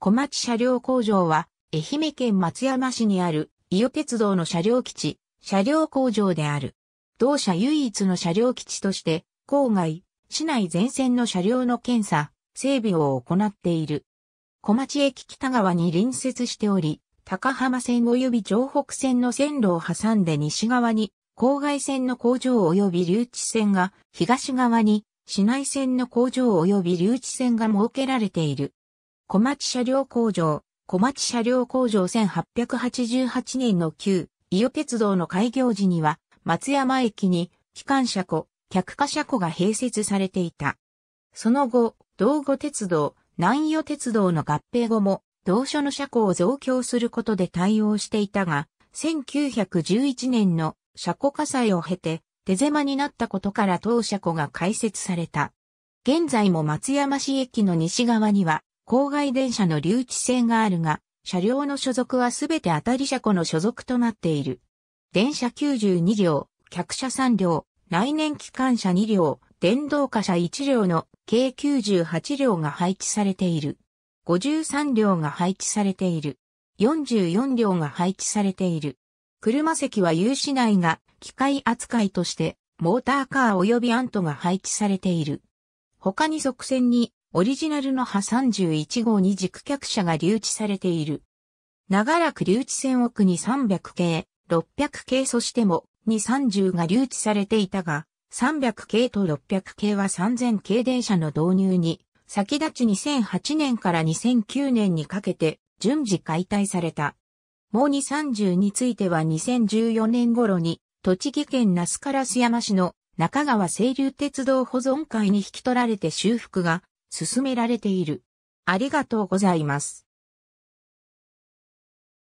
小町車両工場は、愛媛県松山市にある、伊予鉄道の車両基地、車両工場である。同社唯一の車両基地として、郊外、市内全線の車両の検査、整備を行っている。小町駅北側に隣接しており、高浜線及び城北線の線路を挟んで西側に、郊外線の工場及び留置線が、東側に、市内線の工場及び留置線が設けられている。小町車両工場、小町車両工場1888年の旧、伊予鉄道の開業時には、松山駅に、機関車庫、客貨車庫が併設されていた。その後、道後鉄道、南伊予鉄道の合併後も、同所の車庫を増強することで対応していたが、1911年の車庫火災を経て、手狭になったことから当車庫が開設された。現在も松山市駅の西側には、郊外電車の留置線があるが、車両の所属はすべて当たり車庫の所属となっている。電車92両、客車3両、来年機関車2両、電動貨車1両の計98両が配置されている。53両が配置されている。44両が配置されている。車席は有志内が機械扱いとして、モーターカー及びアントが配置されている。他に側線にオリジナルの波31号に軸客車が留置されている。長らく留置線奥に300系、600系そしても230が留置されていたが、300系と600系は3000系電車の導入に、先立ち2008年から2009年にかけて順次解体された。もう230については2014年頃に、栃木県那須烏山市の中川清流鉄道保存会に引き取られて修復が進められている。ありがとうございます。